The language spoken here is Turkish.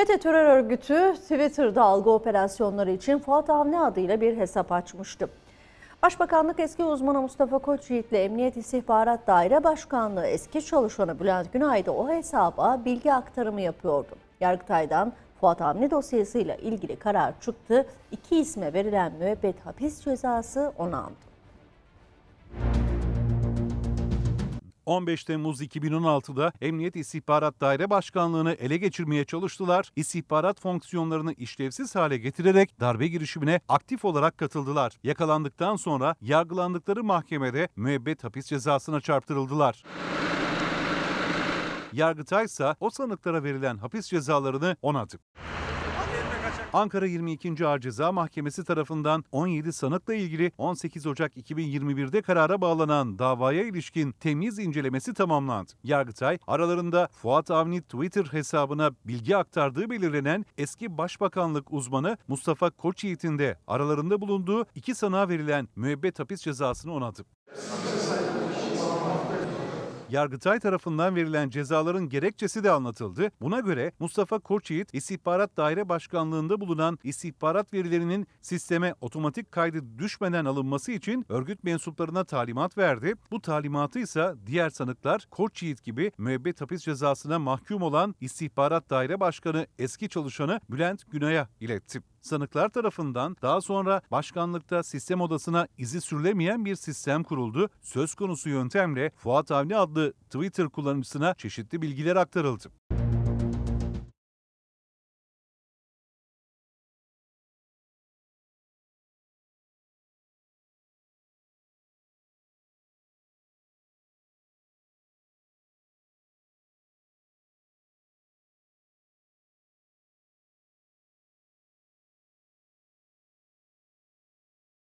FETÖ terör örgütü Twitter'da algı operasyonları için Fuat Avni adıyla bir hesap açmıştı. Başbakanlık eski uzmanı Mustafa Koç ile Emniyet İstihbarat Daire Başkanlığı eski çalışanı Bülent Günay da o hesaba bilgi aktarımı yapıyordu. Yargıtay'dan Fuat Hamdi dosyasıyla ilgili karar çıktı. İki isme verilen müebbet hapis cezası onandı. 15 Temmuz 2016'da Emniyet İstihbarat Daire Başkanlığı'nı ele geçirmeye çalıştılar. İstihbarat fonksiyonlarını işlevsiz hale getirerek darbe girişimine aktif olarak katıldılar. Yakalandıktan sonra yargılandıkları mahkemede müebbet hapis cezasına çarptırıldılar. Yargıtay ise o sanıklara verilen hapis cezalarını onatı. Ankara 22. Ağır Ceza Mahkemesi tarafından 17 sanıkla ilgili 18 Ocak 2021'de karara bağlanan davaya ilişkin temiz incelemesi tamamlandı. Yargıtay aralarında Fuat Avni Twitter hesabına bilgi aktardığı belirlenen eski başbakanlık uzmanı Mustafa Koçyiğit'in de aralarında bulunduğu iki sanığa verilen müebbet hapis cezasını onadı. Yargıtay tarafından verilen cezaların gerekçesi de anlatıldı. Buna göre Mustafa Koçyiğit İstihbarat Daire Başkanlığında bulunan istihbarat verilerinin sisteme otomatik kaydı düşmeden alınması için örgüt mensuplarına talimat verdi. Bu talimatı ise diğer sanıklar Koçyiğit gibi müebbet hapis cezasına mahkum olan İstihbarat Daire Başkanı eski çalışanı Bülent Günay'a iletti sanıklar tarafından daha sonra başkanlıkta sistem odasına izi sürülemeyen bir sistem kuruldu. Söz konusu yöntemle Fuat Avni adlı Twitter kullanıcısına çeşitli bilgiler aktarıldı.